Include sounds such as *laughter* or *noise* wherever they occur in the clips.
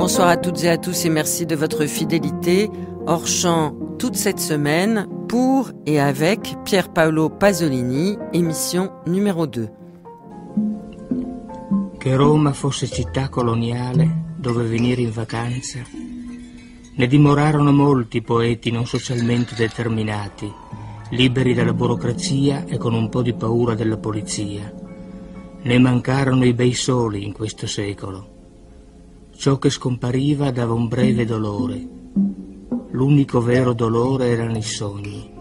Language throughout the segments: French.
Bonsoir à toutes et à tous et merci de votre fidélité. Hors champ toute cette semaine pour et avec Pier Paolo Pasolini, émission numéro 2. Che Roma fosse città coloniale dove venire in vacanza, ne dimorarono molti poeti non socialmente determinati, liberi dalla burocrazia e con un po' di paura della polizia. Ne mancarono i bei soli in questo secolo Ce che scompariva dava un breve dolore. L'unico vero dolore erano i sogni.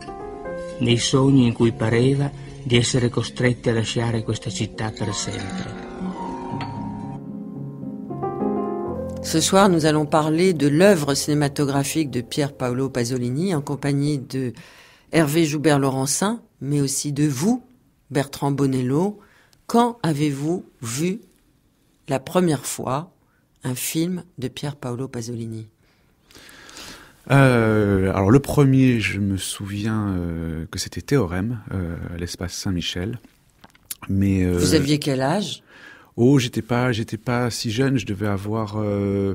Nei sogni in cui pareva di essere costretti a lasciare questa città per sempre. Ce soir, nous allons parler de l'œuvre cinématographique de Pier Paolo Pasolini en compagnie de Hervé Joubert-Laurencin, mais aussi de vous, Bertrand Bonello. Quand avez-vous vu la première fois un film de Pierre Paolo Pasolini euh, alors le premier, je me souviens euh, que c'était Théorème, euh, à l'espace Saint-Michel. Mais vous aviez quel âge Oh, j'étais pas, j'étais pas si jeune. Je devais avoir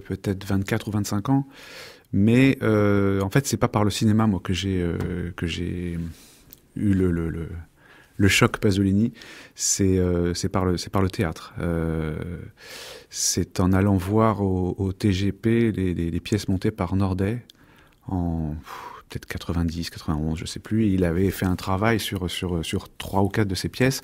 peut-être 24 ou 25 ans. Mais en fait, c'est pas par le cinéma moi que j'ai que j'ai eu le, choc Pasolini. C'est c'est par le c'est par le théâtre c'est en allant voir au, TGP les, pièces montées par Nordet en peut-être 90, 91, je sais plus. il avait fait un travail sur, sur, sur trois ou quatre de ces pièces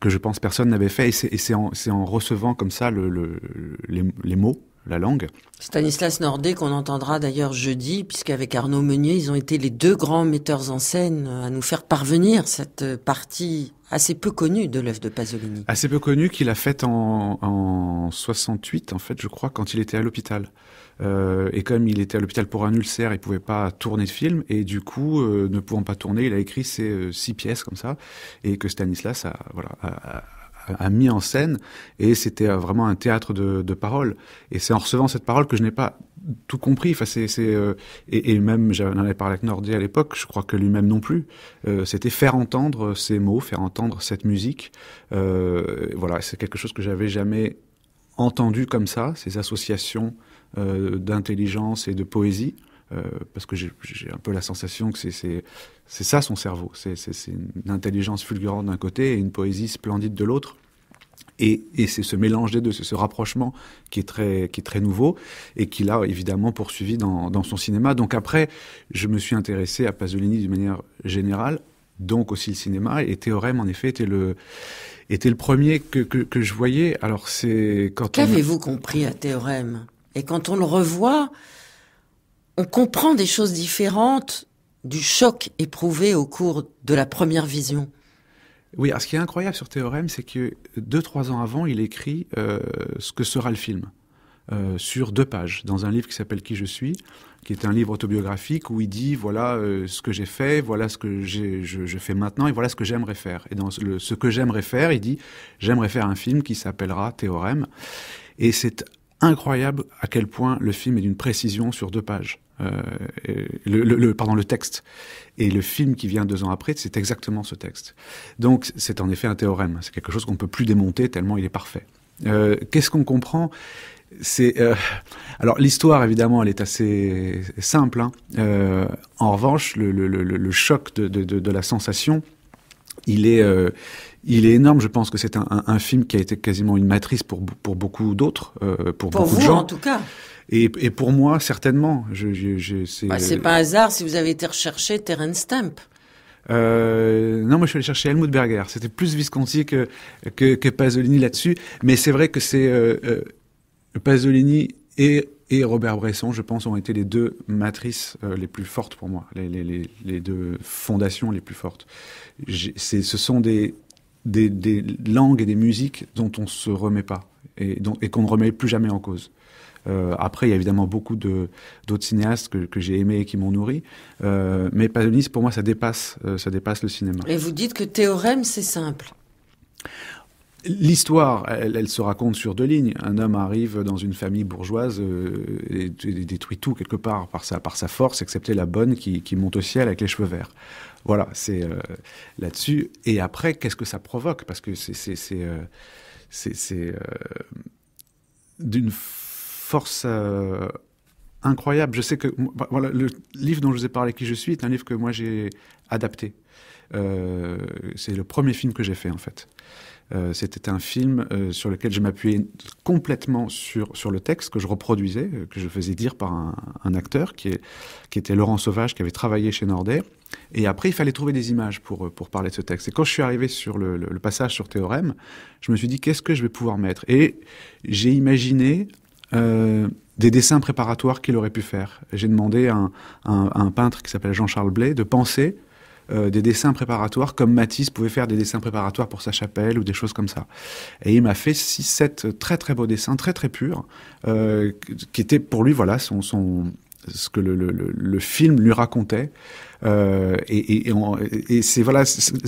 que je pense personne n'avait fait. Et c'est en, recevant comme ça les, mots la langue. Stanislas Nordet qu'on entendra d'ailleurs jeudi, puisqu'avec Arnaud Meunier, ils ont été les deux grands metteurs en scène à nous faire parvenir cette partie assez peu connue de l'œuvre de Pasolini. Assez peu connue qu'il a faite en, 68, en fait, je crois, quand il était à l'hôpital. Euh, et comme il était à l'hôpital pour un ulcère, il pouvait pas tourner de film, et du coup, euh, ne pouvant pas tourner, il a écrit ces euh, six pièces comme ça, et que Stanislas a, voilà, a a mis en scène et c'était euh, vraiment un théâtre de, de paroles. Et c'est en recevant cette parole que je n'ai pas tout compris. Enfin, c'est, euh, et, et, même, j'en avais parlé avec Nordy à l'époque, je crois que lui-même non plus. Euh, c'était faire entendre ces mots, faire entendre cette musique. Euh, voilà, c'est quelque chose que j'avais jamais entendu comme ça, ces associations euh, d'intelligence et de poésie. Euh, parce que j'ai un peu la sensation que c'est ça son cerveau. C'est une intelligence fulgurante d'un côté et une poésie splendide de l'autre. Et, c'est ce mélange des deux, ce rapprochement qui est très, nouveau et qu'il a évidemment poursuivi dans, son cinéma. Donc après, je me suis intéressé à Pasolini d'une manière générale, donc aussi le cinéma. Et Théorème, en effet, était le, premier que, je voyais. Alors c'est Qu'avez-vous compris à Théorème Et quand on le revoit, on comprend des choses différentes du choc éprouvé au cours de la première vision. Oui, alors ce qui est incroyable sur Théorème, c'est que deux, trois ans avant, il écrit euh, ce que sera le film. Euh, sur deux pages, dans un livre qui s'appelle Qui je suis, qui est un livre autobiographique où il dit voilà euh, ce que j'ai fait, voilà ce que je, je, fais maintenant et voilà ce que j'aimerais faire. Et dans le, ce que j'aimerais faire, il dit j'aimerais faire un film qui s'appellera Théorème. Et c'est incroyable à quel point le film est d'une précision sur deux pages. Euh, le, pardon, le texte. Et le film qui vient deux ans après, c'est exactement ce texte. Donc c'est en effet un théorème, c'est quelque chose qu'on ne peut plus démonter tellement il est parfait. Euh, qu'est-ce qu'on comprend c'est euh, alors l'histoire évidemment elle est assez simple. Hein. en revanche, le, le, le, choc de, de, la sensation, il est il est énorme. Je pense que c'est un, un, film qui a été quasiment une matrice pour pour beaucoup d'autres, pour, beaucoup de gens. En tout cas. Et, pour moi, certainement. Je, bah, c'est pas hasard si vous avez été recherché Terence Stamp. Euh, non, moi je suis allé chercher Helmut Berger. C'était plus Visconti que, que, Pasolini là-dessus. Mais c'est vrai que c'est euh, euh, Pasolini et, et, Robert Bresson, je pense, ont été les deux matrices les plus fortes pour moi, les, deux fondations les plus fortes. Ce sont des, des, des langues et des musiques dont on se remet pas et, et qu'on ne remet plus jamais en cause. Euh, après, il y a évidemment beaucoup d'autres cinéastes que, j'ai aimés et qui m'ont nourri. pas euh, mais Pasolini, pour moi, ça dépasse, euh, ça dépasse le cinéma. Et vous dites que Théorème, c'est simple. L'histoire, elle, se raconte sur deux lignes. Un homme arrive dans une famille bourgeoise et, détruit tout quelque part par sa, par sa force, excepté la bonne qui, monte au ciel avec les cheveux verts. Voilà, c'est là-dessus. Et après, qu'est-ce que ça provoque Parce que c'est c'est d'une force euh, incroyable. Je sais que bah, voilà, le livre dont je vous ai parlé, Qui je suis, est un livre que moi j'ai adapté. Euh, c'est le premier film que j'ai fait en fait. Euh, c'était un film sur lequel je m'appuyais complètement sur, sur le texte que je reproduisais, que je faisais dire par un, acteur qui, est, qui était Laurent Sauvage, qui avait travaillé chez Nordet. Et après, il fallait trouver des images pour, pour parler de ce texte. Et quand je suis arrivé sur le passage sur Théorème, je me suis dit, qu'est-ce que je vais pouvoir mettre Et j'ai imaginé euh, des dessins préparatoires qu'il aurait pu faire. J'ai demandé à un, peintre qui s'appelle Jean-Charles Blais de penser euh, des dessins préparatoires comme Matisse pouvait faire des dessins préparatoires pour sa chapelle ou des choses comme ça. Et il m'a fait 6-7 très très beaux dessins, très très purs, euh, qui étaient pour lui voilà son, son ce que le, le, film lui racontait. Euh, et, et, et, c'est voilà,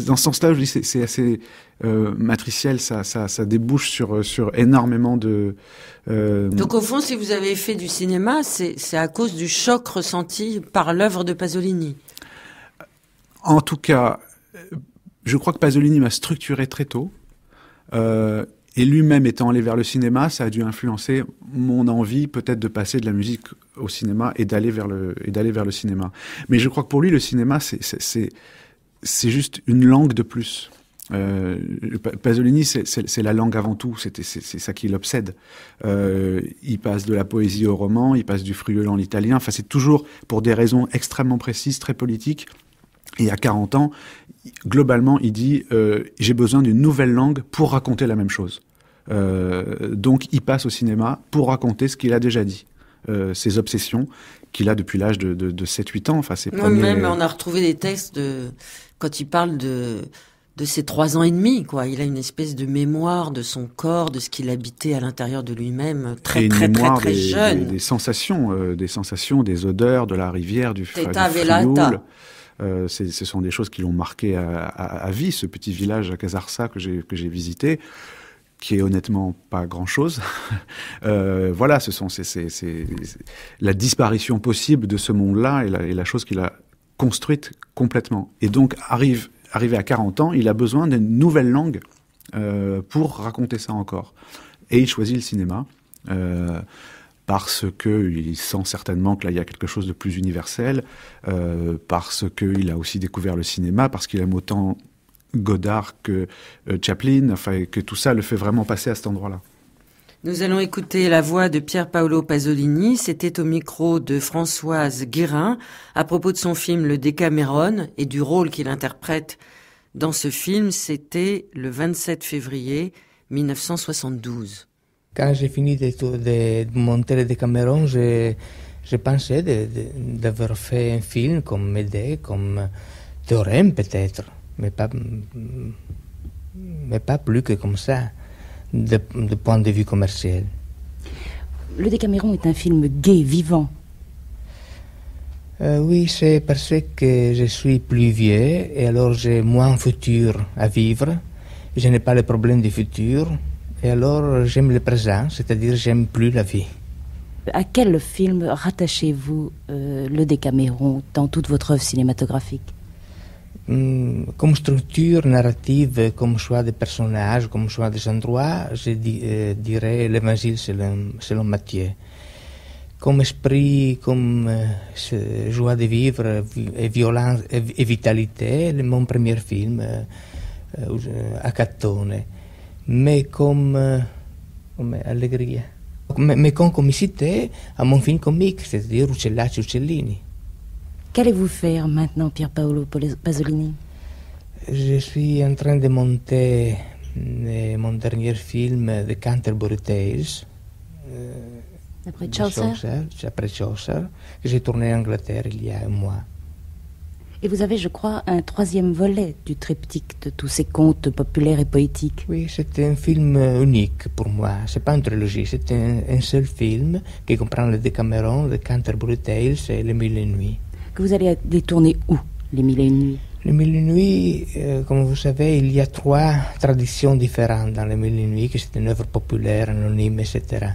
dans ce sens-là, je dis c'est assez euh, matriciel, ça, ça, ça, débouche sur sur énormément de. Euh, Donc au fond, si vous avez fait du cinéma, c'est à cause du choc ressenti par l'œuvre de Pasolini. En tout cas, je crois que Pasolini m'a structuré très tôt. Euh, et lui-même étant allé vers le cinéma, ça a dû influencer mon envie peut-être de passer de la musique au cinéma et d'aller vers le et d'aller vers le cinéma. Mais je crois que pour lui, le cinéma, c'est c'est juste une langue de plus. Euh, Pasolini, c'est la langue avant tout, c'est ça qui l'obsède. Euh, il passe de la poésie au roman, il passe du friolant en italien. enfin c'est toujours pour des raisons extrêmement précises, très politiques. Et à 40 ans, globalement, il dit euh, j'ai besoin d'une nouvelle langue pour raconter la même chose. Euh, donc il passe au cinéma pour raconter ce qu'il a déjà dit. Euh, ses obsessions qu'il a depuis l'âge de, 7-8 ans. Enfin, premiers... Même on a retrouvé des textes de... quand il parle de, de ses trois ans et demi. Quoi. Il a une espèce de mémoire de son corps, de ce qu'il habitait à l'intérieur de lui-même, très, très, très, jeune. Des, sensations, euh, des sensations, des odeurs, de la rivière, du, frioul. Euh, ce sont des choses qui l'ont marqué à, vie, ce petit village à Casarsa que j'ai visité qui est honnêtement pas grand-chose. *laughs* Euh, voilà, ce sont c'est la disparition possible de ce monde-là et, la, chose qu'il a construite complètement. Et donc arrive arrivé à 40 ans, il a besoin d'une nouvelle langue euh, pour raconter ça encore. Et il choisit le cinéma. Euh, parce qu'il sent certainement que là, il y a quelque chose de plus universel, parce qu'il a aussi découvert le cinéma, parce qu'il aime autant Godard que euh, Chaplin, enfin que tout ça le fait vraiment passer à cet endroit-là. Nous allons écouter la voix de Pierre Paolo Pasolini. C'était au micro de Françoise Guérin à propos de son film Le Décameron et du rôle qu'il interprète dans ce film. C'était le 27 février 1972. Quand j'ai fini de, monter Le Décameron, j'ai pensé d'avoir fait un film comme Médée, comme Théorème peut-être mais pas, mais pas plus que comme ça, de, point de vue commercial. Le Décameron est un film gay, vivant. Euh, oui, c'est parce que je suis plus vieux et alors j'ai moins futur à vivre. Je n'ai pas le problème du futur et alors j'aime le présent, c'est-à-dire j'aime plus la vie. À quel film rattachez-vous euh, le Décaméron dans toute votre œuvre cinématographique Mm, comme structure narrative, comme choix des personnages, comme choix des endroits, je eh, dirais l'évangile selon, selon Matthieu. Comme esprit, comme eh, joie de vivre et violence et, vitalité, mon premier film eh, a Cattone. Mais comme, comme oh, allegria. Mais, mais comme comicité à mon film comique, c'est-à-dire Uccellacci Uccellini. Qu'allez-vous faire maintenant, Pier Paolo Pasolini Je suis en train de monter euh, mon dernier film, euh, The Canterbury Tales. Euh, après Chaucer. Après Chaucer, que j'ai tourné en Angleterre il y a un mois. Et vous avez, je crois, un troisième volet du triptyque de tous ces contes populaires et poétiques. Oui, c'est un film unique pour moi. n'est pas une trilogie, c'est un, seul film qui comprend le Decameron, The Canterbury Tales et les Mille et Nuits vous allez les tourner où, les Mille et une nuits Les Mille et une nuits, euh, comme vous savez, il y a trois traditions différentes dans les Mille et une nuits, que c'est une œuvre populaire, anonyme, etc.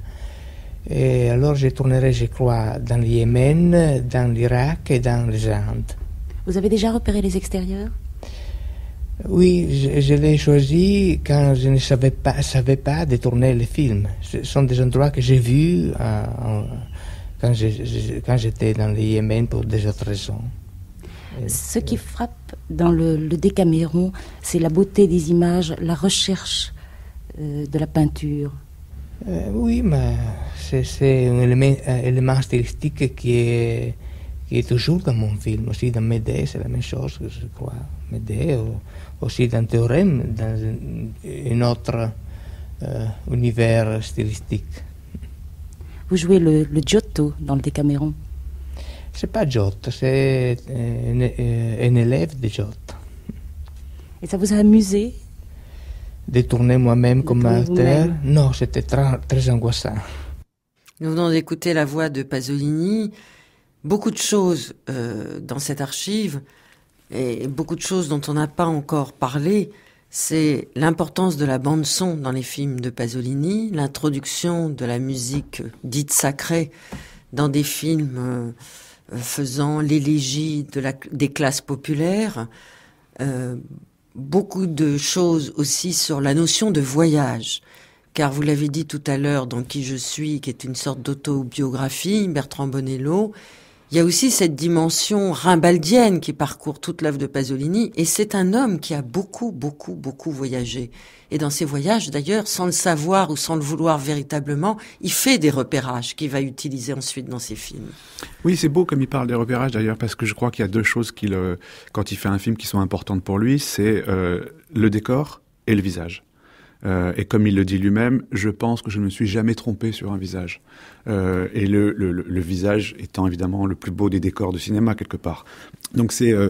Et alors je tournerai, je crois, dans le Yémen, dans l'Irak et dans les Indes. Vous avez déjà repéré les extérieurs oui, je, l'ai choisi quand je ne savais pas, savais pas de tourner les films. Ce sont des endroits que j'ai vus euh, en, quand j'étais dans le Yémen pour des autres raisons. Ce qui euh, frappe dans le, le c'est la beauté des images, la recherche euh, de la peinture. Euh, oui, mais c'est un élément, stylistique qui est, qui est toujours dans mon film. Aussi dans Médée, c'est la même chose, je crois. Médée, aussi dans Théorème, dans un, autre univers stylistique. Vous jouez le, le Giotto dans le Décaméron. C'est pas Giotto, c'est euh, euh, un, élève de Giotto. Et ça vous a amusé Détourner moi-même comme acteur Non, c'était très, très angoissant. Nous venons d'écouter la voix de Pasolini. Beaucoup de choses euh, dans cette archive et beaucoup de choses dont on n'a pas encore parlé c'est l'importance de la bande son dans les films de Pasolini, l'introduction de la musique dite sacrée dans des films euh, faisant l'élégie des classes populaires, euh, beaucoup de choses aussi sur la notion de voyage. Car vous l'avez dit tout à l'heure dans Qui je suis, qui est une sorte d'autobiographie, Bertrand Bonello, il y a aussi cette dimension rimbaldienne qui parcourt toute l'œuvre de Pasolini, et c'est un homme qui a beaucoup, beaucoup, beaucoup voyagé. Et dans ses voyages, d'ailleurs, sans le savoir ou sans le vouloir véritablement, il fait des repérages qu'il va utiliser ensuite dans ses films. Oui, c'est beau comme il parle des repérages, d'ailleurs, parce que je crois qu'il y a deux choses qu'il, euh, quand il fait un film qui sont importantes pour lui, c'est euh, le décor et le visage. Euh, et comme il le dit lui-même, je pense que je ne me suis jamais trompé sur un visage. Euh, et le, visage étant évidemment le plus beau des décors de cinéma quelque part. Donc c'est euh,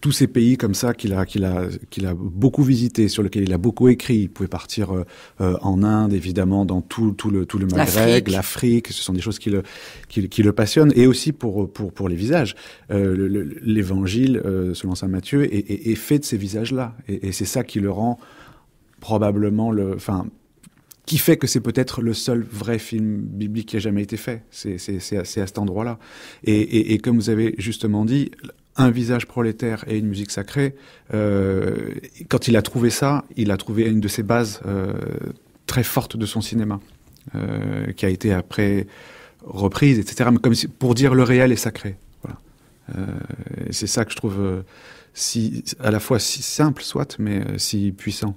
tous ces pays comme ça qu'il a, a, beaucoup visité, sur lesquels il a beaucoup écrit. Il pouvait partir en Inde, évidemment, dans tout, le, tout le Maghreb, l'Afrique. Ce sont des choses qui le, qui, le passionnent. Et aussi pour, pour, les visages. L'évangile, selon saint Matthieu, est, fait de ces visages-là. et c'est ça qui le rend probablement le. Enfin, qui fait que c'est peut-être le seul vrai film biblique qui a jamais été fait. C'est à cet endroit-là. Et, et, comme vous avez justement dit, un visage prolétaire et une musique sacrée, euh, quand il a trouvé ça, il a trouvé une de ses bases euh, très fortes de son cinéma, euh, qui a été après reprise, etc. Mais comme pour dire le réel est sacré. c'est ça que je trouve si, à la fois si simple soit, mais si puissant.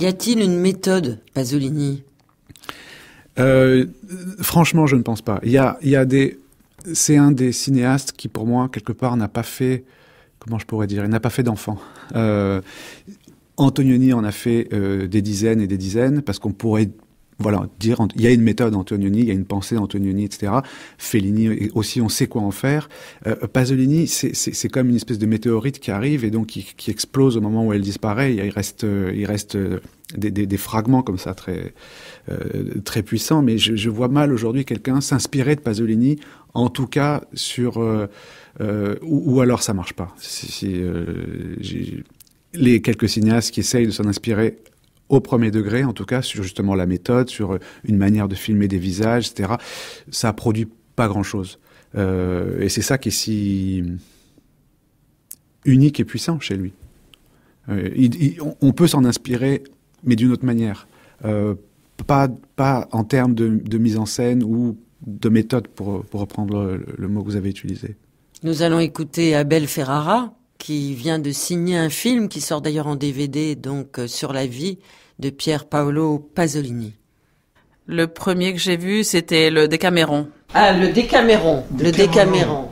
Y a-t-il une méthode, Pasolini euh, Franchement, je ne pense pas. Il y a, des. C'est un des cinéastes qui, pour moi, quelque part, n'a pas fait. Comment je pourrais dire n'a pas fait d'enfant. Euh, Antonioni en a fait euh, des dizaines et des dizaines, parce qu'on pourrait voilà, dire, il y a une méthode Antonioni, il y a une pensée Antonioni, etc. Fellini aussi, on sait quoi en faire. Euh, Pasolini, c'est comme une espèce de météorite qui arrive et donc qui, qui, explose au moment où elle disparaît. Il reste, euh, il reste euh, des, des, des fragments comme ça très, très puissants. Mais je, vois mal aujourd'hui quelqu'un s'inspirer de Pasolini, en tout cas sur ou, alors ça marche pas. Si, les quelques cinéastes qui essayent de s'en inspirer au premier degré, en tout cas, sur justement la méthode, sur euh, une manière de filmer des visages, etc. Ça produit pas grand-chose. Euh, et c'est ça qui est si unique et puissant chez lui. Euh, on peut s'en inspirer, mais d'une autre manière. pas, pas en termes de, mise en scène ou de méthode, pour, reprendre le, mot que vous avez utilisé. Nous allons écouter Abel Ferrara, qui vient de signer un film qui sort d'ailleurs en DVD, donc sur la vie de Pier Paolo Pasolini. Le premier que j'ai vu, c'était le Décameron. Ah, le Décameron. Le Décaméron.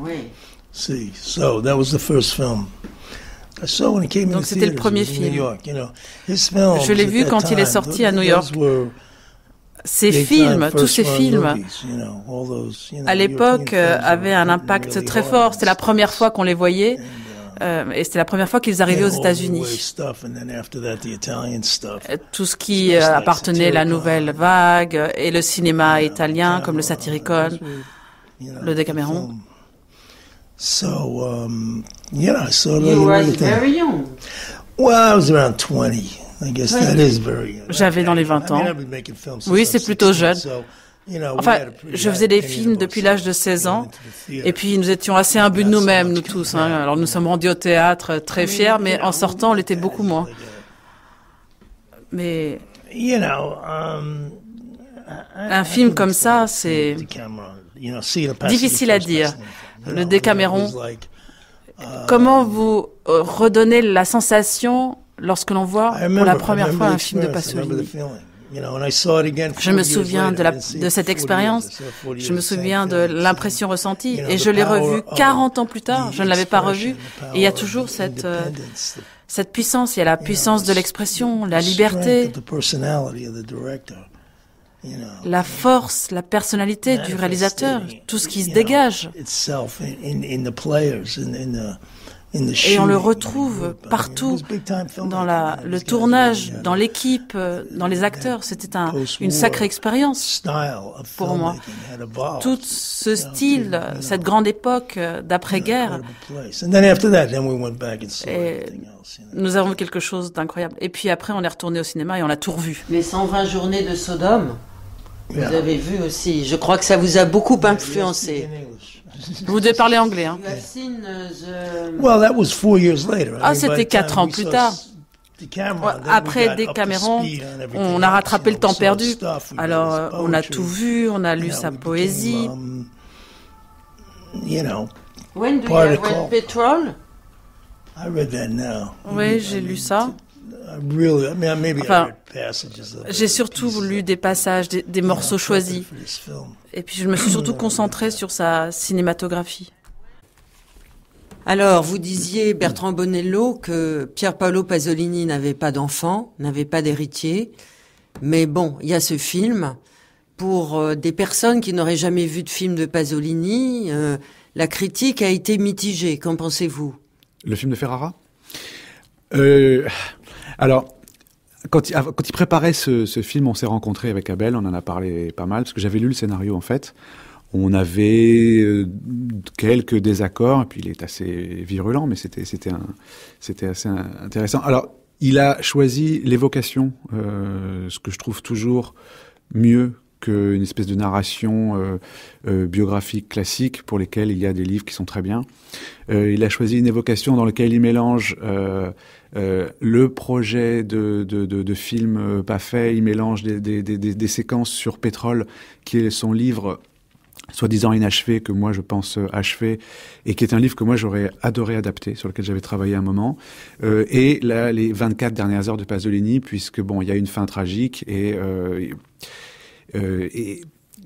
Oui. Donc c'était le premier film. Je l'ai vu quand il est sorti à New York. ces films, tous ces films, à l'époque, avaient un impact très fort. C'était la première fois qu'on les voyait. Euh, et c'était la première fois qu'ils arrivaient aux États-Unis. Euh, tout ce qui euh, appartenait à la nouvelle vague et le cinéma italien, comme le Satyricon, le Decameron. J'avais dans les 20 ans. Oui, c'est plutôt jeune. Enfin, je faisais des films depuis l'âge de 16 ans, et puis nous étions assez imbus de nous-mêmes, nous tous. Hein. Alors nous sommes rendus au théâtre euh, très fiers, mais en sortant, on l'était beaucoup moins. Mais um, un film comme ça, c'est difficile à dire. Le Décameron, uh, comment vous euh, redonnez la sensation lorsque l'on voit pour la première fois un film de Pasolini je me souviens de, cette expérience, je me souviens de l'impression ressentie et je l'ai revue 40 ans plus tard, je ne l'avais pas revue. Et il y a toujours cette, euh, cette puissance, il y a la puissance de l'expression, la liberté, la force, la personnalité du réalisateur, tout ce qui se dégage. Et on le retrouve partout dans le tournage, dans l'équipe, euh, dans les acteurs. C'était une sacrée expérience pour moi. Tout ce style, cette grande époque euh, d'après-guerre. Nous avons quelque chose d'incroyable. Et puis après, on est retourné au cinéma et on a tout revu. Mais 120 journées de Sodome. Vous avez vu aussi, je crois que ça vous a beaucoup influencé. *laughs* Vous devez parler anglais. Ah, c'était quatre ans plus tard. Après Decameron, on a rattrapé le temps perdu. Alors, on a tout vu, on a lu sa poésie. Um, When do you Oui, j'ai lu ça j'ai surtout lu uh, des passages, des, morceaux choisis. Et puis je me suis surtout hmm. concentrée sur sa cinématographie. Alors, vous disiez, Bertrand Bonello, que Pier Paolo Pasolini n'avait pas d'enfant, n'avait pas d'héritier. Mais bon, il y a ce film. Pour euh, des personnes qui n'auraient jamais vu de film de Pasolini, euh, la critique a été mitigée. Qu'en pensez-vous Le film de Ferrara euh, alors, quand, quand il préparait ce, film, on s'est rencontré avec Abel, on en a parlé pas mal, parce que j'avais lu le scénario en fait. On avait euh, quelques désaccords, et puis il est assez virulent, mais c'était c'était assez intéressant. Alors, il a choisi l'évocation, euh, ce que je trouve toujours mieux qu'une espèce de narration euh, euh, biographique classique pour lesquelles il y a des livres qui sont très bien. Euh, il a choisi une évocation dans laquelle il mélange le projet de, de, de, film pas fait, il mélange des, des, séquences sur pétrole, qui est son livre soi-disant inachevé, que moi je pense achevé, et qui est un livre que moi j'aurais adoré adapter, sur lequel j'avais travaillé un moment, et là, les 24 dernières heures de Pasolini, puisque bon, il y a une fin tragique, et euh, et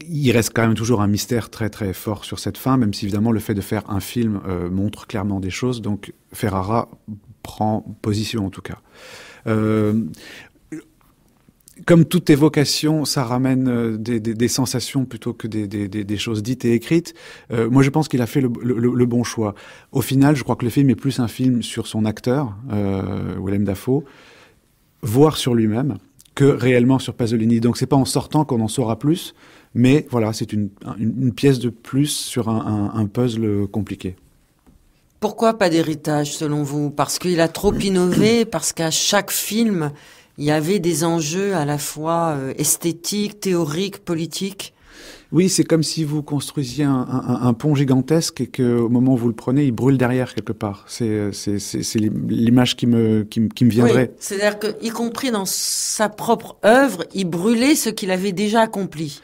il reste quand même toujours un mystère très très fort sur cette fin, même si évidemment le fait de faire un film euh, montre clairement des choses. Donc Ferrara prend position en tout cas. Euh, comme toute évocation, ça ramène des, sensations plutôt que des, choses dites et écrites. moi, je pense qu'il a fait le, bon choix. Au final, je crois que le film est plus un film sur son acteur, Willem Dafoe, voire sur lui-même que réellement sur Pasolini. Donc c'est pas en sortant qu'on en saura plus, mais voilà, c'est une, une, pièce de plus sur un, un puzzle compliqué. Pourquoi pas d'héritage selon vous Parce qu'il a trop *clears throat* innové, parce qu'à chaque film, il y avait des enjeux à la fois euh, esthétiques, théoriques, politiques oui, c'est comme si vous construisiez un, pont gigantesque et que, au moment où vous le prenez, il brûle derrière quelque part. C'est l'image qui me, viendrait. C'est-à-dire que, y compris dans sa propre œuvre, il brûlait ce qu'il avait déjà accompli.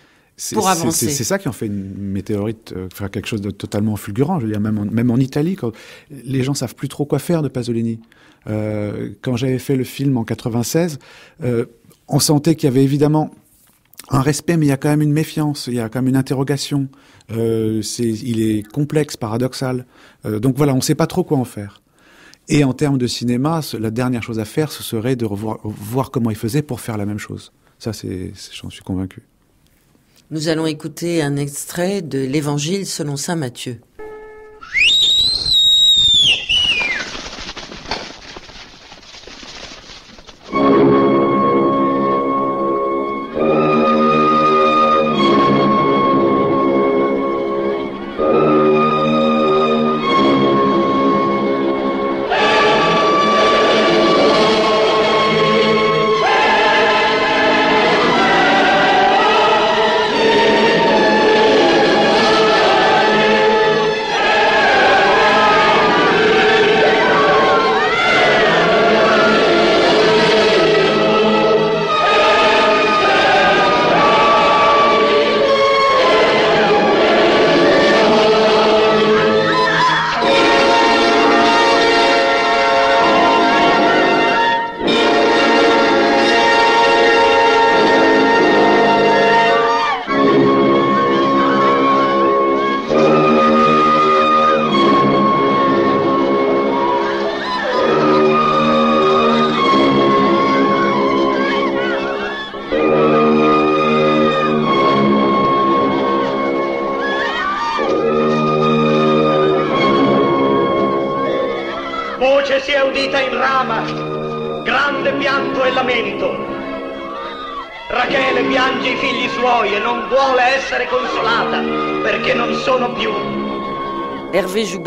Pour avancer. C'est ça qui en fait une météorite, euh, faire quelque chose de totalement fulgurant. Je veux dire, même en, même Italie, quand les gens savent plus trop quoi faire de Pasolini. Euh, quand j'avais fait le film en 96, euh, on sentait qu'il y avait évidemment un respect, mais il y a quand même une méfiance, il y a quand même une interrogation. Euh, il est complexe, paradoxal. Euh, donc voilà, on ne sait pas trop quoi en faire. Et en termes de cinéma, la dernière chose à faire, ce serait de revoir, voir comment il faisait pour faire la même chose. Ça, c'est, j'en suis convaincu. Nous allons écouter un extrait de l'Évangile selon saint Matthieu.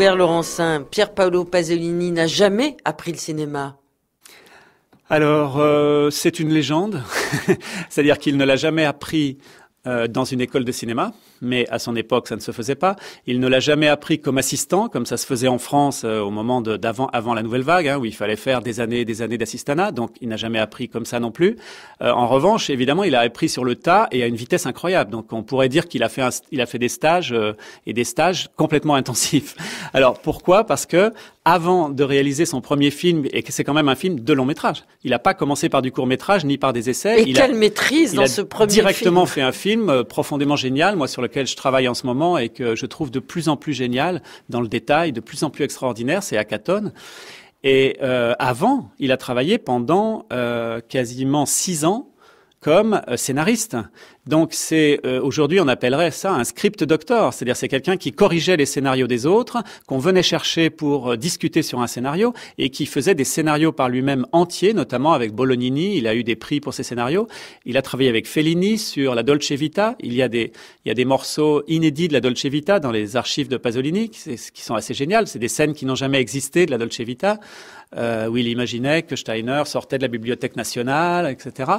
Robert Laurencin, Pierre Paolo Pasolini n'a jamais appris le cinéma. Alors, euh, c'est une légende, *laughs* c'est-à-dire qu'il ne l'a jamais appris euh, dans une école de cinéma mais à son époque ça ne se faisait pas. Il ne l'a jamais appris comme assistant, comme ça se faisait en France euh, au moment d'avant avant la nouvelle vague, hein, où il fallait faire des années et des années d'assistanat, donc il n'a jamais appris comme ça non plus. Euh, en revanche, évidemment, il a appris sur le tas et à une vitesse incroyable. Donc on pourrait dire qu'il a fait il a fait des stages euh, et des stages complètement intensifs. *laughs* Alors pourquoi Parce que avant de réaliser son premier film, et que c'est quand même un film de long métrage. Il n'a pas commencé par du court métrage ni par des essais. Et il quelle a, maîtrise dans ce premier directement film Directement fait un film profondément génial, moi sur le je travaille en ce moment et que je trouve de plus en plus génial dans le détail, de plus en plus extraordinaire, c'est Akaton. Et euh, avant, il a travaillé pendant euh, quasiment six ans comme euh, scénariste. Donc c'est euh, aujourd'hui on appellerait ça un script doctor, c'est-à-dire c'est quelqu'un qui corrigeait les scénarios des autres, qu'on venait chercher pour euh, discuter sur un scénario et qui faisait des scénarios par lui-même entiers, notamment avec Bolognini, il a eu des prix pour ses scénarios. Il a travaillé avec Fellini sur la Dolce Vita. Il y a des morceaux inédits de la Dolce Vita dans les archives de Pasolini qui, qui sont assez géniales. C'est des scènes qui n'ont jamais existé de la Dolce Vita euh, où il imaginait que Steiner sortait de la Bibliothèque nationale, etc.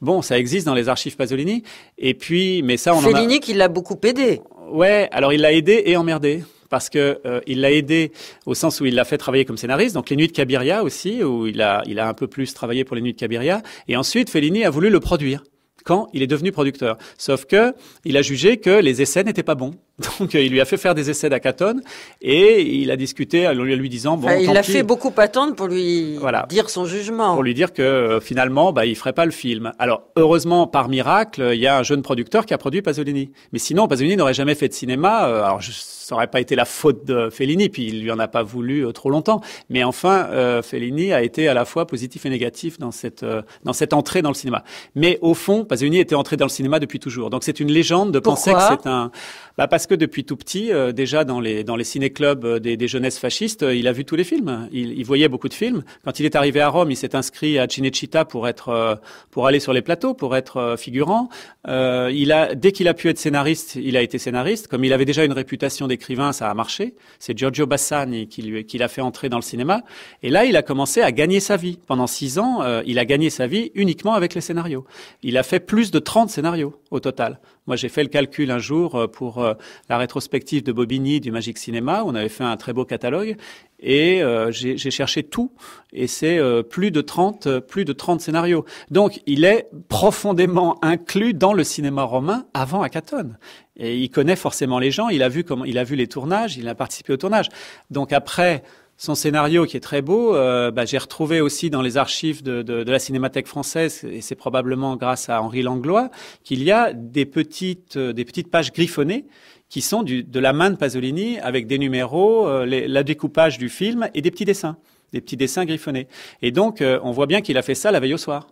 Bon, ça existe dans les archives Pasolini. Et puis, mais ça, on en qui l'a beaucoup aidé. Ouais, alors il l'a aidé et emmerdé parce que euh, il l'a aidé au sens où il l'a fait travailler comme scénariste, donc les Nuits de Cabiria aussi, où il a, il a un peu plus travaillé pour les Nuits de Cabiria, et ensuite Fellini a voulu le produire quand il est devenu producteur. Sauf que il a jugé que les essais n'étaient pas bons. *laughs* Donc euh, il lui a fait faire des essais d'hackathon et il a discuté euh, en lui, disant bon. il l'a fait beaucoup attendre pour lui dire son jugement. Pour lui dire que euh, finalement il bah, il ferait pas le film. Alors heureusement par miracle il y a un jeune producteur qui a produit Pasolini. Mais sinon Pasolini n'aurait jamais fait de cinéma. alors ça n'aurait pas été la faute de Fellini puis il lui en a pas voulu trop longtemps. Mais enfin Fellini a été à la fois positif et négatif dans cette dans cette entrée dans le cinéma. Mais au fond États-Unis était entré dans le cinéma depuis toujours. Donc c'est une légende de penser que c'est un. Bah parce que depuis tout petit, euh, déjà dans les dans les ciné-clubs euh, des, jeunesses fascistes, euh, il a vu tous les films. Il, voyait beaucoup de films. Quand il est arrivé à Rome, il s'est inscrit à Cinecittà pour être pour aller sur les plateaux, pour être figurant. il a dès qu'il a pu être scénariste, il a été scénariste. Comme il avait déjà une réputation d'écrivain, ça a marché. C'est Giorgio Bassani qui lui qui l'a fait entrer dans le cinéma. Et là, il a commencé à gagner sa vie. Pendant six ans, il a gagné sa vie uniquement avec les scénarios. Il a fait plus de 30 scénarios au total. Moi, j'ai fait le calcul un jour euh, pour euh, la rétrospective de Bobigny du Magic Cinéma. On avait fait un très beau catalogue et euh, j'ai cherché tout et c'est plus de 30 plus de scénarios. Donc il est profondément inclus dans le cinéma romain avant Acatone. Et il connaît forcément les gens, il a vu comment il a vu les tournages, il a participé au tournage. Donc après son scénario qui est très beau, euh, bah, j'ai retrouvé aussi dans les archives de, la Cinémathèque française, et c'est probablement grâce à Henri Langlois, qu'il y a des petites, euh, des petites pages griffonnées qui sont de la main de Pasolini avec des numéros, euh, la découpage du film et des petits dessins, des petits dessins griffonnés. Et donc, on voit bien qu'il a fait ça la veille au soir.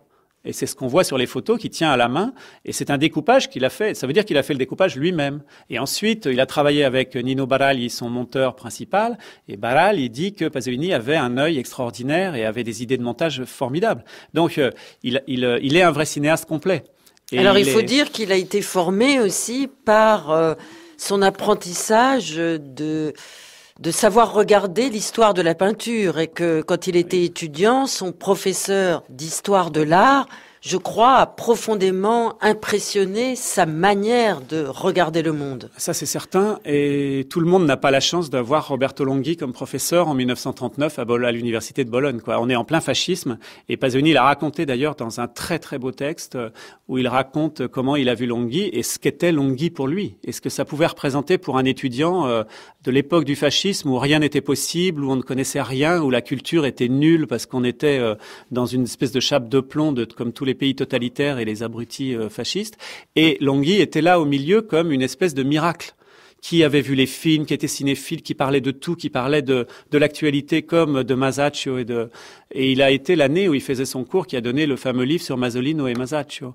Et c'est ce qu'on voit sur les photos qu'il tient à la main. Et c'est un découpage qu'il a fait. Ça veut dire qu'il a fait le découpage lui-même. Et ensuite, il a travaillé avec Nino Barali, son monteur principal. Et il dit que Pasolini avait un œil extraordinaire et avait des idées de montage formidables. Donc, euh, euh, il, est un vrai cinéaste complet. Alors, il, faut dire qu'il a été formé aussi par euh, son apprentissage de de savoir regarder l'histoire de la peinture et que quand il était étudiant, son professeur d'histoire de l'art je crois, profondément impressionné sa manière de regarder le monde. Ça, c'est certain. Et tout le monde n'a pas la chance d'avoir Roberto Longhi comme professeur en 1939 à, l'université de Bologne. Quoi. On est en plein fascisme. Et Pasolini l'a raconté d'ailleurs dans un très très beau texte euh, où il raconte comment il a vu Longhi et ce qu'était Longhi pour lui et ce que ça pouvait représenter pour un étudiant euh, de l'époque du fascisme où rien n'était possible, où on ne connaissait rien, où la culture était nulle parce qu'on était euh, dans une espèce de chape de plomb de, comme tous les pays totalitaires et les abrutis euh, fascistes. Et Longhi était là au milieu comme une espèce de miracle qui avait vu les films, qui était cinéphile, qui parlait de tout, qui parlait de, l'actualité comme de Masaccio et de, et il a été l'année où il faisait son cours qui a donné le fameux livre sur Masolino et Masaccio.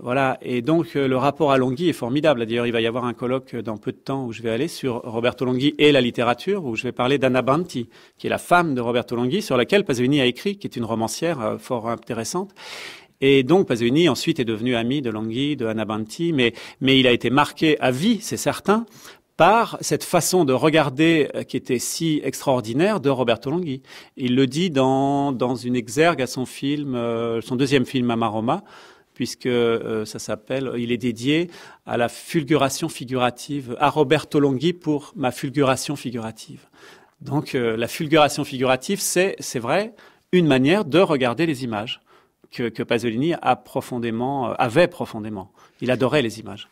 Voilà. Et donc, euh, le rapport à Longhi est formidable. D'ailleurs, il va y avoir un colloque dans peu de temps où je vais aller sur Roberto Longhi et la littérature, où je vais parler d'Anna Banti, qui est la femme de Roberto Longhi, sur laquelle Pasolini a écrit, qui est une romancière euh, fort intéressante. Et donc Pasolini ensuite est devenu ami de Longhi, de Anabanti, mais, mais il a été marqué à vie, c'est certain, par cette façon de regarder euh, qui était si extraordinaire de Roberto Longhi. Il le dit dans, dans une exergue à son film, euh, son deuxième film Amaroma, puisque euh, ça s'appelle, il est dédié à la fulguration figurative, à Roberto Longhi pour ma fulguration figurative. Donc la fulguration figurative, c'est, c'est vrai, une manière de regarder les images que, Pasolini euh, avait profondément. Il adorait les images.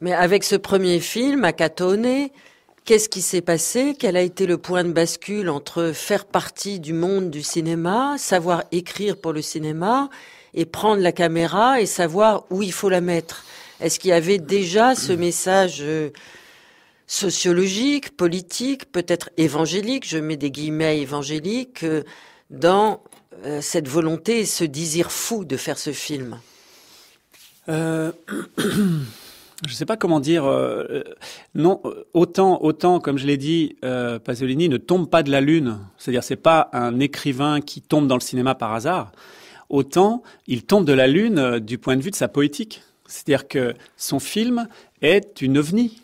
Mais avec ce premier film, à qu'est-ce qui s'est passé Quel a été le point de bascule entre faire partie du monde du cinéma, savoir écrire pour le cinéma, et prendre la caméra et savoir où il faut la mettre Est-ce qu'il y avait déjà ce mm. message euh, sociologique, politique, peut-être évangélique, je mets des guillemets évangéliques, euh, dans euh, cette volonté, ce désir fou de faire ce film euh, *clears throat* Je ne sais pas comment dire. Euh, non, autant, autant, comme je l'ai dit, Pasolini ne tombe pas de la lune. C'est-à-dire, ce n'est pas un écrivain qui tombe dans le cinéma par hasard. Autant, il tombe de la lune du point de vue de sa poétique. C'est-à-dire que son film est une ovni.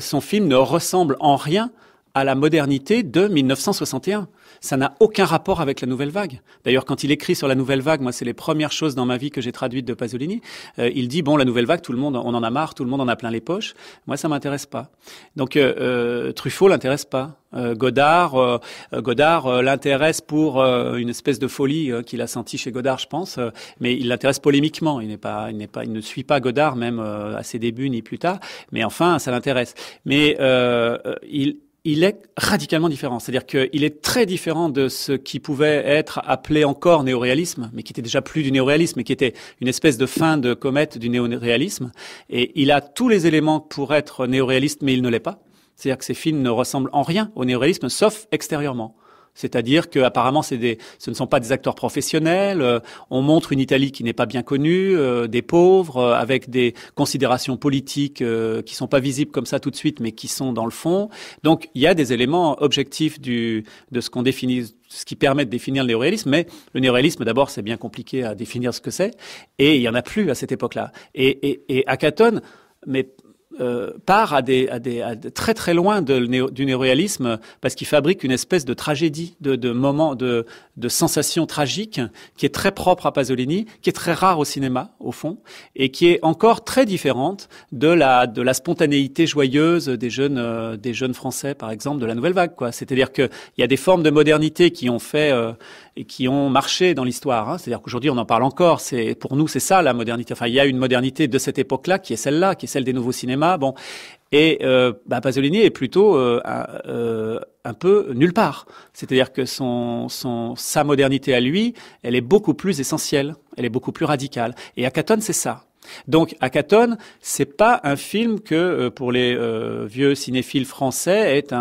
son film ne ressemble en rien à la modernité de 1961. Ça n'a aucun rapport avec la nouvelle vague. D'ailleurs, quand il écrit sur la nouvelle vague, moi, c'est les premières choses dans ma vie que j'ai traduites de Pasolini. Euh, il dit bon, la nouvelle vague, tout le monde, on en a marre, tout le monde en a plein les poches. Moi, ça m'intéresse pas. Donc euh, euh Truffaut l'intéresse pas. Euh, Godard, euh, Godard l'intéresse pour une espèce de folie qu'il a sentie chez Godard, je pense, mais il l'intéresse polémiquement. Il n'est pas, il n'est pas, il ne suit pas Godard même à ses débuts ni plus tard. Mais enfin, ça l'intéresse. Mais il il est radicalement différent. C'est-à-dire qu'il est très différent de ce qui pouvait être appelé encore néoréalisme, mais qui était déjà plus du néoréalisme, mais qui était une espèce de fin de comète du néoréalisme. Et il a tous les éléments pour être néoréaliste, mais il ne l'est pas. C'est-à-dire que ses films ne ressemblent en rien au néoréalisme, sauf extérieurement. C'est-à-dire que apparemment, des, ce ne sont pas des acteurs professionnels. Euh, on montre une Italie qui n'est pas bien connue, euh, des pauvres, euh, avec des considérations politiques qui sont pas visibles comme ça tout de suite, mais qui sont dans le fond. Donc, il y a des éléments objectifs du, de ce qu'on définit ce qui permet de définir le néoréalisme, mais le néoréalisme, d'abord, c'est bien compliqué à définir ce que c'est, et il y en a plus à cette époque-là. Et, et, et mais euh, part à des, très très loin du néo, du parce qu'il fabrique une espèce de tragédie, de, de moment, de, de sensation tragique qui est très propre à Pasolini, qui est très rare au cinéma au fond et qui est encore très différente de la de la spontanéité joyeuse des jeunes euh, des jeunes français par exemple de la nouvelle vague quoi. C'est-à-dire qu'il y a des formes de modernité qui ont fait euh, et qui ont marché dans l'histoire. Hein. C'est-à-dire qu'aujourd'hui, on en parle encore. C'est pour nous, c'est ça la modernité. Enfin, il y a une modernité de cette époque-là qui est celle-là, qui est celle des nouveaux cinémas. Bon, et euh, bah, Pasolini est plutôt euh, euh, un peu nulle part. C'est-à-dire que son, son, sa modernité à lui, elle est beaucoup plus essentielle, elle est beaucoup plus radicale. Et Akaton, c'est ça. Donc Hackathon, c'est pas un film que euh, pour les euh, vieux cinéphiles français est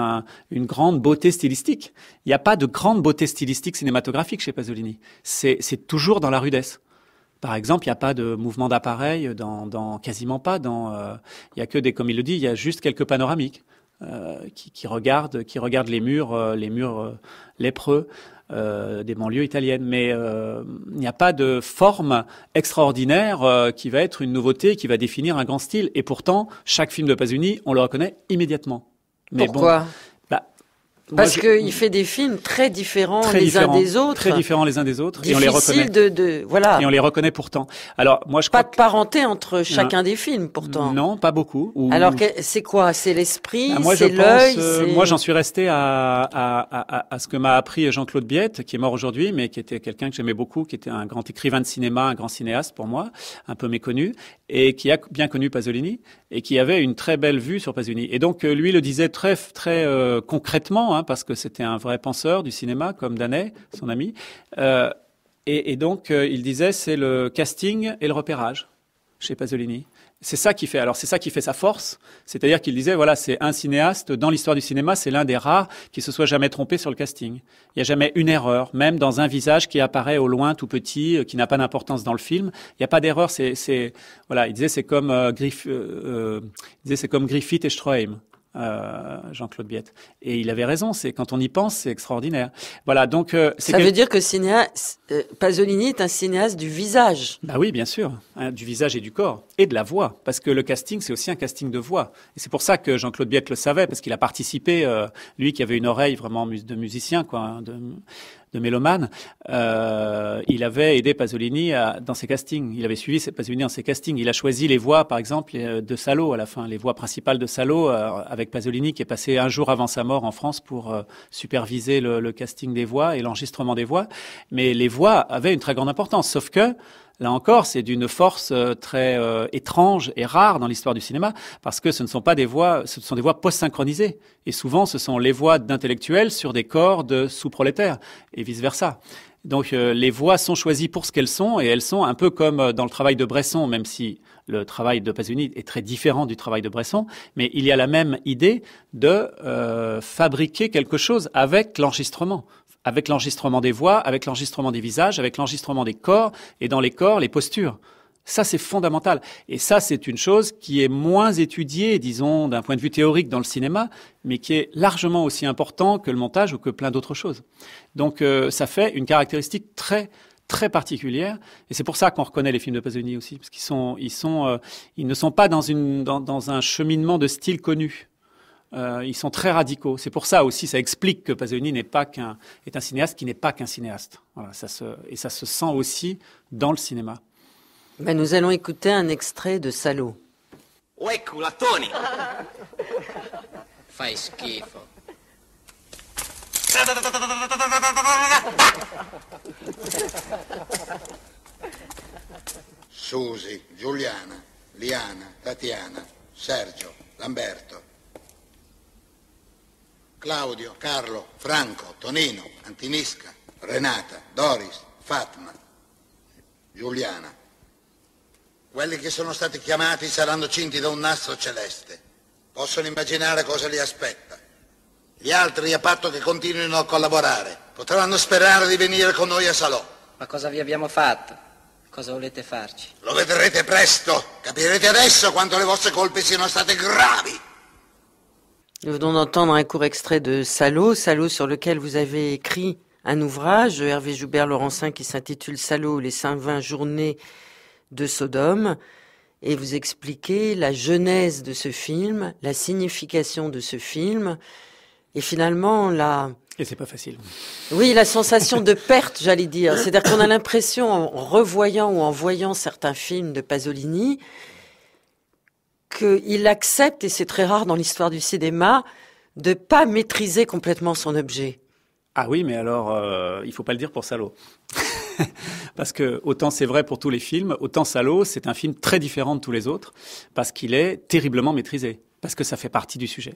une grande beauté stylistique. Il n'y a pas de grande beauté stylistique cinématographique chez Pasolini. C'est toujours dans la rudesse. Par exemple, il n'y a pas de mouvement d'appareil, dans, quasiment pas. Dans, euh, il y a que des, comme il le dit, il y a juste quelques panoramiques qui, regardent, qui regardent les murs, les murs lépreux. Euh, des banlieues italiennes. Mais euh, il n'y a pas de forme extraordinaire euh, qui va être une nouveauté, qui va définir un grand style. Et pourtant, chaque film de Pasuni, on le reconnaît immédiatement. Mais Pourquoi parce qu'il fait des films très différents les uns des autres. Très différents les uns des autres. et on les reconnaît. De, de, voilà. Et on les reconnaît pourtant. Alors, moi, je Pas de parenté entre chacun des films, pourtant. Non, pas beaucoup. Alors, c'est quoi C'est l'esprit ah, C'est l'œil euh, Moi, j'en suis resté à, à, à, à, ce que m'a appris Jean-Claude Biette, qui est mort aujourd'hui, mais qui était quelqu'un que j'aimais beaucoup, qui était un grand écrivain de cinéma, un grand cinéaste pour moi, un peu méconnu, et qui a bien connu Pasolini, et qui avait une très belle vue sur Pasolini. Et donc, euh, lui le disait très, très euh, concrètement, Hein, parce que c'était un vrai penseur du cinéma, comme Danet, son ami. Euh, et, donc, euh, il disait, c'est le casting et le repérage chez Pasolini. C'est ça qui fait. Alors c'est ça qui fait sa force, c'est-à-dire qu'il disait voilà c'est un cinéaste dans l'histoire du cinéma, c'est l'un des rares qui se soit jamais trompé sur le casting. Il n'y a jamais une erreur, même dans un visage qui apparaît au loin tout petit, euh, qui n'a pas d'importance dans le film. Il n'y a pas d'erreur. C'est voilà il disait c'est comme il disait c'est comme Griffith et Stroheim. Euh, Jean-Claude Biette. Et il avait raison, c'est quand on y pense, c'est extraordinaire. Voilà, donc euh, ça veut dire que euh, Pasolini est un cinéaste du visage. Bah oui, bien sûr, hein, du visage et du corps et de la voix, parce que le casting c'est aussi un casting de voix. Et c'est pour ça que Jean-Claude Biette le savait, parce qu'il a participé, lui qui avait une oreille vraiment de musicien, quoi, hein, de mélomane il avait aidé Pasolini dans ses castings. Il avait suivi Pasolini dans ses castings. Il a choisi les voix, par exemple, euh, de Salo à la fin, les voix principales de Salo euh, avec Pasolini qui est passé un jour avant sa mort en France pour euh, superviser le, casting des voix et l'enregistrement des voix. Mais les voix avaient une très grande importance, sauf que Là encore, c'est d'une force très étrange et rare dans l'histoire du cinéma, parce que ce ne sont pas des voix, ce sont des voix post-synchronisées. Et souvent, ce sont les voix d'intellectuels sur des corps de sous-prolétaires, et vice-versa. Donc euh, les voix sont choisies pour ce qu'elles sont et elles sont un peu comme euh, dans le travail de Bresson, même si le travail de Pasolini est très différent du travail de Bresson, mais il y a la même idée de euh, fabriquer quelque chose avec l'enregistrement avec l'enregistrement des voix, avec l'enregistrement des visages, avec l'enregistrement des corps, et dans les corps, les postures. Ça, c'est fondamental. Et ça, c'est une chose qui est moins étudiée, disons, d'un point de vue théorique dans le cinéma, mais qui est largement aussi important que le montage ou que plein d'autres choses. Donc, euh, ça fait une caractéristique très très particulière et c'est pour ça qu'on reconnaît les films de Pasolini aussi parce qu'ils sont ils sont euh, ils ne sont pas dans une dans, dans un cheminement de style connu euh, ils sont très radicaux. C'est pour ça aussi, ça explique que Pasolini n'est pas qu'un est un cinéaste qui n'est pas qu'un cinéaste. Voilà, ça se, et ça se sent aussi dans le cinéma. Ben, nous allons écouter un extrait de Salo. Ouais, culattoni Fai schifo. Susi, Giuliana, Liana, Tatiana, Sergio, Lamberto, Claudio, Carlo, Franco, Tonino, Antinisca, Renata, Doris, Fatma, Giuliana, quelli che sono stati chiamati saranno cinti da un nastro celeste. Possono immaginare cosa li aspetta. Gli altri, a patto che continuino a collaborare, potranno sperare di venire con noi a Salò. Ma cosa vi abbiamo fatto? Cosa volete farci? Lo vedrete presto. Capirete adesso quanto le vostre colpe siano state gravi. Nous venons d'entendre un court extrait de Salo, Salo sur lequel vous avez écrit un ouvrage, Hervé Joubert Laurencin, qui s'intitule Salo, les 120 journées de Sodome et vous expliquer la genèse de ce film, la signification de ce film et finalement la et c'est pas facile. Oui, la sensation de perte, j'allais dire. C'est-à-dire qu'on a l'impression, en revoyant ou en voyant certains films de Pasolini, qu'il accepte, et c'est très rare dans l'histoire du cinéma, de pas maîtriser complètement son objet. Ah oui, mais alors, il euh, il faut pas le dire pour Salo. *laughs* parce que autant c'est vrai pour tous les films, autant Salo, c'est un film très différent de tous les autres, parce qu'il est terriblement maîtrisé, parce que ça fait partie du sujet,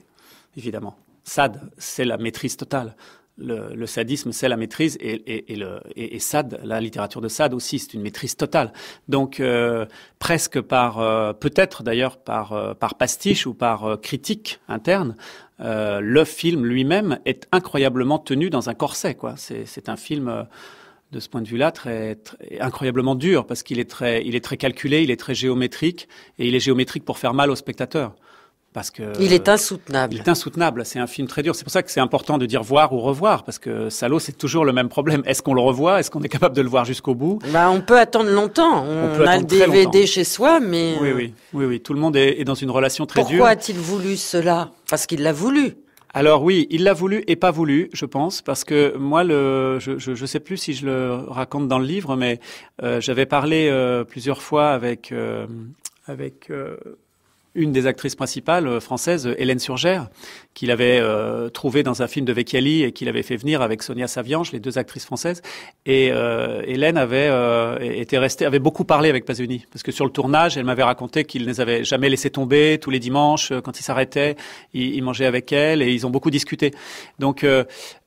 évidemment. Sad, c'est la maîtrise totale le, sadisme, c'est la maîtrise, et, la littérature de Sade aussi, c'est une maîtrise totale. Donc euh, presque par, euh, peut-être d'ailleurs euh, par, pastiche ou par critique interne, le film lui-même est incroyablement tenu dans un corset. C'est, un film de ce point de vue-là, incroyablement dur parce qu'il est très, il est très calculé, il est très géométrique et il est géométrique pour faire mal au spectateur parce que il est insoutenable. Il est insoutenable. C'est un film très dur. C'est pour ça que c'est important de dire voir ou revoir, parce que Salo, c'est toujours le même problème. Est-ce qu'on le revoit Est-ce qu'on est capable de le voir jusqu'au bout Bah, on peut attendre longtemps. On, a le DVD chez soi, mais oui, oui, oui, oui. Tout le monde est, dans une relation très dure. Pourquoi a-t-il voulu cela Parce qu'il l'a voulu. Alors oui, il l'a voulu et pas voulu, je pense, parce que moi, le, je, je, sais plus si je le raconte dans le livre, mais euh, j'avais parlé euh, plusieurs fois avec euh, avec une des actrices principales euh, françaises, euh, Hélène Surgère, qu'il avait euh, trouvée dans un film de Vecchiali et qu'il avait fait venir avec Sonia Saviange, les deux actrices françaises. Et Hélène avait été restée, avait beaucoup parlé avec Pasuni, parce que sur le tournage, elle m'avait raconté qu'il ne les avait jamais laissés tomber tous les dimanches quand ils s'arrêtaient, ils, mangeaient avec elle et ils ont beaucoup discuté. Donc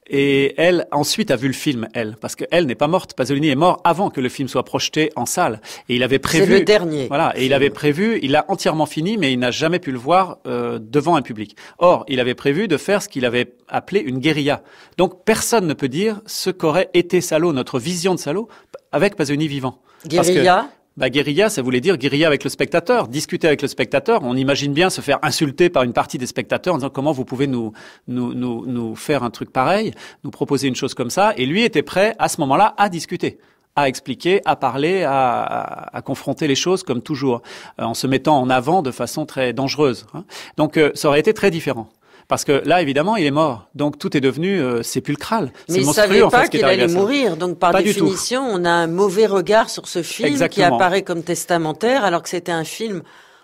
et elle, ensuite, a vu le film, elle, parce qu'elle n'est pas morte. Pasolini est mort avant que le film soit projeté en salle. Et il avait prévu. C'est le dernier. Voilà. Et il avait prévu, il l'a entièrement fini, mais il n'a jamais pu le voir euh, devant un public. Or, il avait prévu de faire ce qu'il avait appelé une guérilla. Donc, personne ne peut dire ce qu'aurait été Salo, notre vision de Salo, avec Pasolini vivant. Guérilla bah, guérilla, ça voulait dire guérilla avec le spectateur, discuter avec le spectateur. On imagine bien se faire insulter par une partie des spectateurs en disant comment vous pouvez nous, nous, nous, faire un truc pareil, nous proposer une chose comme ça. Et lui était prêt à ce moment-là à discuter à expliquer, à parler, à, à, confronter les choses comme toujours, euh, en se mettant en avant de façon très dangereuse. Hein. Donc euh, ça aurait été très différent. Parce que là, évidemment, il est mort. Donc tout est devenu euh, sépulcral. Mais il ne savait pas qu'il allait mourir. Donc par définition, on a un mauvais regard sur ce film qui apparaît comme testamentaire alors que c'était un film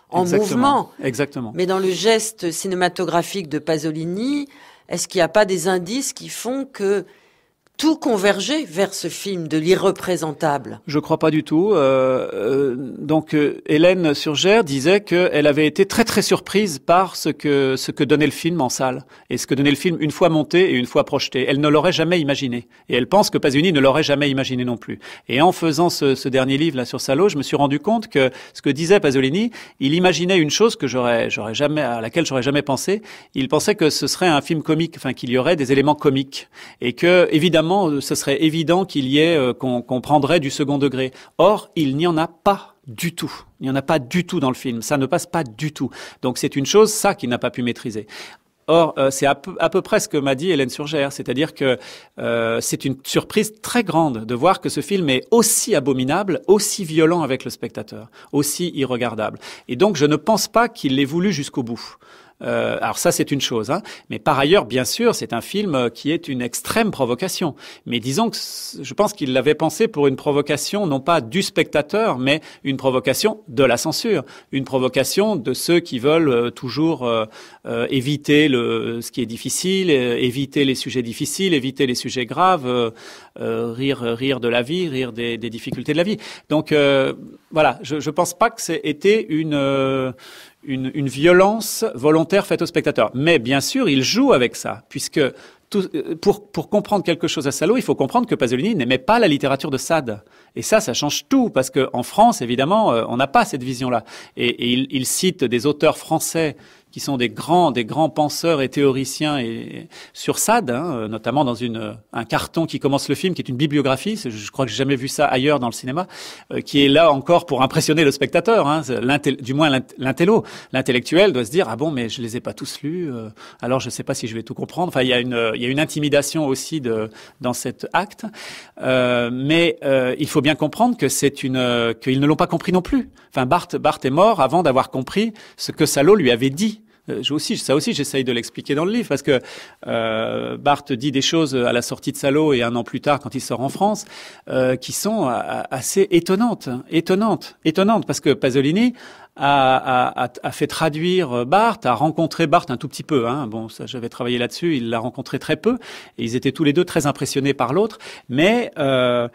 en mouvement. Exactement. Mais dans le geste cinématographique de Pasolini, est-ce qu'il n'y a pas des indices qui font que tout converger vers ce film de l'irreprésentable. Je crois pas du tout. Euh, euh donc euh, Hélène Surgère disait qu'elle avait été très très surprise par ce que ce que donnait le film en salle et ce que donnait le film une fois monté et une fois projeté. Elle ne l'aurait jamais imaginé et elle pense que Pasolini ne l'aurait jamais imaginé non plus. Et en faisant ce, ce, dernier livre là sur Salo, je me suis rendu compte que ce que disait Pasolini, il imaginait une chose que j'aurais j'aurais jamais à laquelle j'aurais jamais pensé. Il pensait que ce serait un film comique, enfin qu'il y aurait des éléments comiques et que évidemment euh, ce serait évident qu'il y ait, euh, qu'on prendrait du second degré. Or, il n'y en a pas du tout. Il n'y en a pas du tout dans le film. Ça ne passe pas du tout. Donc c'est une chose, ça, qu'il n'a pas pu maîtriser. Or, euh, c'est à peu, près ce que m'a dit Hélène Surgère, c'est-à-dire que c'est une surprise très grande de voir que ce film est aussi abominable, aussi violent avec le spectateur, aussi irregardable. Et donc, je ne pense pas qu'il l'ait voulu jusqu'au bout. Euh, alors ça, c'est une chose. Hein. Mais par ailleurs, bien sûr, c'est un film euh, qui est une extrême provocation. Mais disons que je pense qu'il l'avait pensé pour une provocation, non pas du spectateur, mais une provocation de la censure, une provocation de ceux qui veulent euh, toujours euh, éviter le, ce qui est difficile, éviter les sujets difficiles, éviter les sujets graves, rire, rire de la vie, rire des, des difficultés de la vie. Donc voilà, je ne pense pas que c'était une une, violence volontaire faite au spectateur. Mais bien sûr, il joue avec ça, puisque euh, pour, pour, comprendre quelque chose à Salo, il faut comprendre que Pasolini n'aimait pas la littérature de Sade. Et ça, ça change tout, parce qu'en France, évidemment, euh, on n'a pas cette vision-là. Et, il, cite des auteurs français qui sont des grands, des grands penseurs et théoriciens et, sur Sade, hein, notamment dans une, un carton qui commence le film, qui est une bibliographie. Je crois que j'ai jamais vu ça ailleurs dans le cinéma, euh, qui est là encore pour impressionner le spectateur. Hein, du moins l'intello, l'intellectuel doit se dire ah bon, mais je les ai pas tous lus, euh, alors je sais pas si je vais tout comprendre. Enfin, il y a une, il y a une intimidation aussi de dans cet acte, euh, mais euh, il faut bien comprendre que c'est une, qu'ils ne l'ont pas compris non plus. Enfin, Barthes, est mort avant d'avoir compris ce que Salo lui avait dit euh, je aussi, ça aussi, j'essaye de l'expliquer dans le livre parce que euh, Barthes dit des choses à la sortie de Salo et un an plus tard quand il sort en France euh, qui sont euh, assez étonnantes, étonnantes, étonnantes parce que Pasolini a, fait traduire Barthes, a rencontré Barthes un tout petit peu. Hein. Bon, ça, j'avais travaillé là-dessus. Il l'a rencontré très peu, et ils étaient tous les deux très impressionnés par l'autre. Mais euh,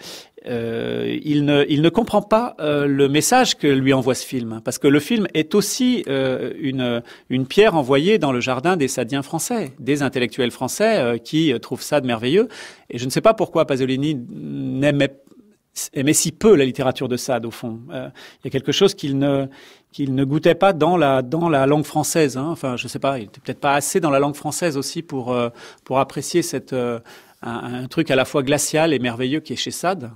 euh, il, ne, il ne comprend pas euh, le message que lui envoie ce film, hein, parce que le film est aussi une, pierre envoyée dans le jardin des sadiens français, des intellectuels français qui trouvent ça de merveilleux. Et je ne sais pas pourquoi Pasolini n'aimait aimait si peu la littérature de Sade, au fond. Euh, il y a quelque chose qu'il ne, qu'il ne goûtait pas dans la, dans la langue française. Hein. Enfin, je ne sais pas, il n'était peut-être pas assez dans la langue française aussi pour, euh, pour apprécier cette... Euh, un, truc à la fois glacial et merveilleux qui est chez Sade,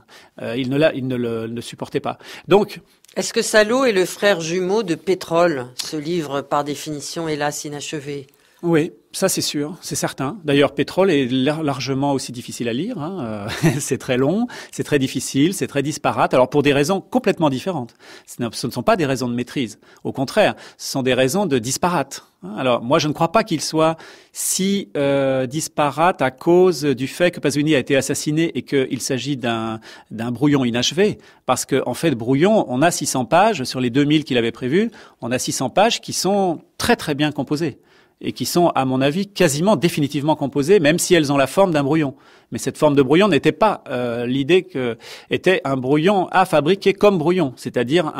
il ne, la, il ne le ne supportait pas. Donc, est-ce que Salo est le frère jumeau de Pétrole, ce livre par définition hélas inachevé oui, ça c'est sûr, c'est certain. D'ailleurs, pétrole est largement aussi difficile à lire. Hein, euh, *laughs* c'est très long, c'est très difficile, c'est très disparate. Alors pour des raisons complètement différentes. Ce ne sont pas des raisons de maîtrise. Au contraire, ce sont des raisons de disparate. Hein. Alors moi, je ne crois pas qu'il soit si euh, disparate à cause du fait que Pasolini a été assassiné et qu'il s'agit d'un brouillon inachevé. Parce qu'en fait, brouillon, on a 600 pages sur les 2000 qu'il avait prévues. On a 600 pages qui sont très très bien composées et qui sont, à mon avis, quasiment définitivement composées, même si elles ont la forme d'un brouillon. Mais cette forme de brouillon n'était pas euh, l'idée que était un brouillon à fabriquer comme brouillon, c'est-à-dire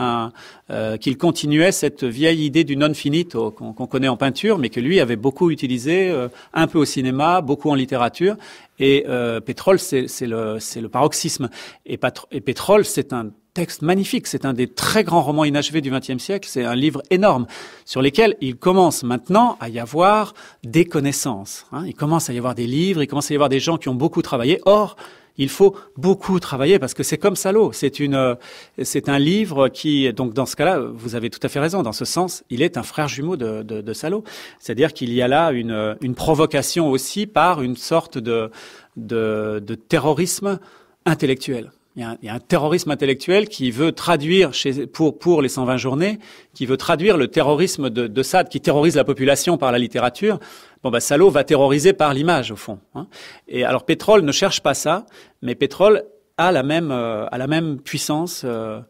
euh, qu'il continuait cette vieille idée du non finite qu'on connaît en peinture, mais que lui avait beaucoup utilisé, euh, un peu au cinéma, beaucoup en littérature. Et pétrole, c'est le, le paroxysme. Et, et pétrole, c'est un texte magnifique. C'est un des très grands romans inachevés du XXe siècle. C'est un livre énorme sur lesquels il commence maintenant à y avoir des connaissances. Hein. Il commence à y avoir des livres, il commence à y avoir des gens qui ont beaucoup travaillé. Or, il faut beaucoup travailler parce que c'est comme Salo. C'est une, euh, c'est un livre qui, donc dans ce cas-là, vous avez tout à fait raison. Dans ce sens, il est un frère jumeau de, Salo. C'est-à-dire qu'il y a là une, une provocation aussi par une sorte de, de terrorisme intellectuel. Il y, a un, terrorisme intellectuel qui veut traduire, chez, pour, pour les 120 journées, qui veut traduire le terrorisme de, de Sade, qui terrorise la population par la littérature. Bon, bah, Salo va terroriser par l'image, au fond. Hein. Et alors, Pétrole ne cherche pas ça, mais Pétrole a la même, euh, la même puissance, euh,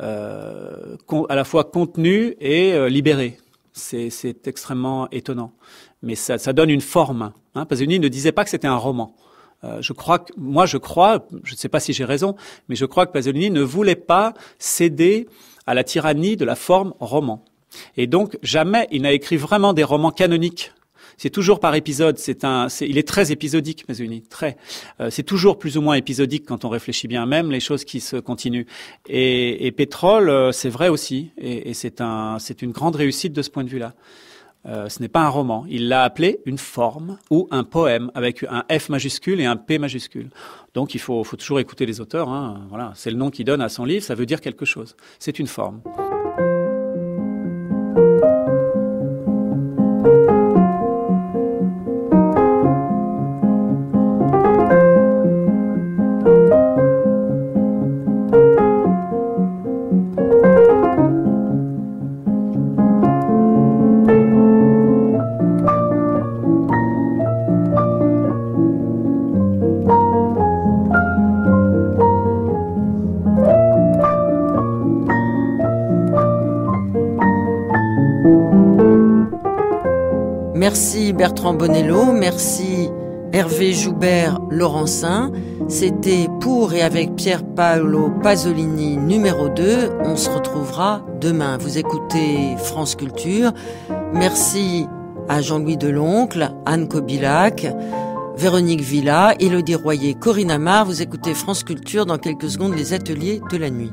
euh, à la fois contenue et libérée. C'est extrêmement étonnant. Mais ça, donne une forme. Hein. Pasolini ne disait pas que c'était un roman. Euh, je crois que, moi, je crois, je ne sais pas si j'ai raison, mais je crois que Pasolini ne voulait pas céder à la tyrannie de la forme roman. Et donc, jamais il n'a écrit vraiment des romans canoniques. C'est toujours par épisode. C'est un, il est très épisodique, Pasolini, très. Euh, c'est toujours plus ou moins épisodique quand on réfléchit bien, même les choses qui se continuent. Et, et pétrole, euh, c'est vrai aussi, et, et c'est un, c'est une grande réussite de ce point de vue-là. Euh, ce n'est pas un roman. Il l'a appelé une forme ou un poème avec un F majuscule et un P majuscule. Donc il faut, toujours écouter les auteurs. Hein. Voilà, c'est le nom qu'il donne à son livre. Ça veut dire quelque chose. C'est une forme. Bertrand Bonello, merci Hervé Joubert Laurencin. C'était pour et avec Pierre Paolo Pasolini numéro 2. On se retrouvera demain. Vous écoutez France Culture. Merci à Jean-Louis Deloncle, Anne Kobilac, Véronique Villa, Elodie Royer, Corinne Amar. Vous écoutez France Culture dans quelques secondes les ateliers de la nuit.